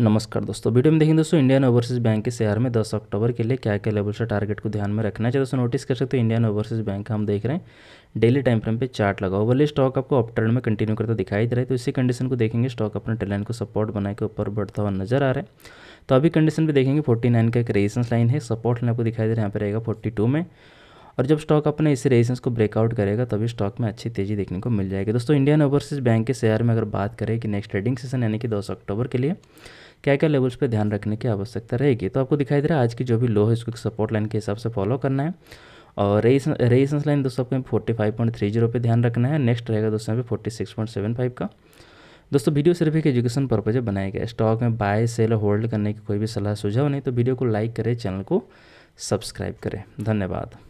नमस्कार दोस्तों वीडियो में देखेंगे दोस्तों इंडियन ओवरसीज बैंक के शेयर में 10 अक्टूबर के लिए क्या क्या लेवल से टारगेट को ध्यान में रखना चाहिए दोस्तों नोटिस कर सकते हो इंडियन ओवरसीज बैंक हम देख रहे हैं डेली टाइम फ्रेम पे चार्ट लगा ओवरली स्टॉक आपको अप ट्रेंड में कंटिन्यू करता दिखाई दे रहा है तो इसी कंडीशन को देखेंगे स्टॉक अपने ट्रेलाइन को सपोर्ट बना के ऊपर बढ़ता हुआ नजर आ रहा है तो अभी कंडीशन पर देखेंगे फोर्टी का एक रेजिस्टेंस लाइन है सपोर्ट लाइन आपको दिखाई दे रहा है यहाँ पर रहेगा फोर्टी में और जब स्टॉक अपने इस रेजिस्टेंस को ब्रेकआउट करेगा तभी स्टॉक में अच्छी तेज़ी देखने को मिल जाएगी दोस्तों इंडियन ओवरसीज बैंक के शेयर में अगर बात करें कि नेक्स्ट ट्रेडिंग सेशन यानी कि दस अक्टूबर के लिए क्या क्या लेवल्स पर ध्यान रखने की आवश्यकता रहेगी तो आपको दिखाई दे रहा है आज की जो भी लो है उसको सपोर्ट लाइन के हिसाब से फॉलो करना है और रेजिस्टेंस लाइन दोस्तों आपको forty five point three zero पर ध्यान रखना है नेक्स्ट रहेगा दोस्तों यहाँ पे forty six point seven five का दोस्तों वीडियो सिर्फ एक एजुकेशन पर्पज बनाया गया स्टॉक में बाय सेल होल्ड करने की कोई भी सलाह सुझाव नहीं तो वीडियो को लाइक करें चैनल को सब्सक्राइब करें धन्यवाद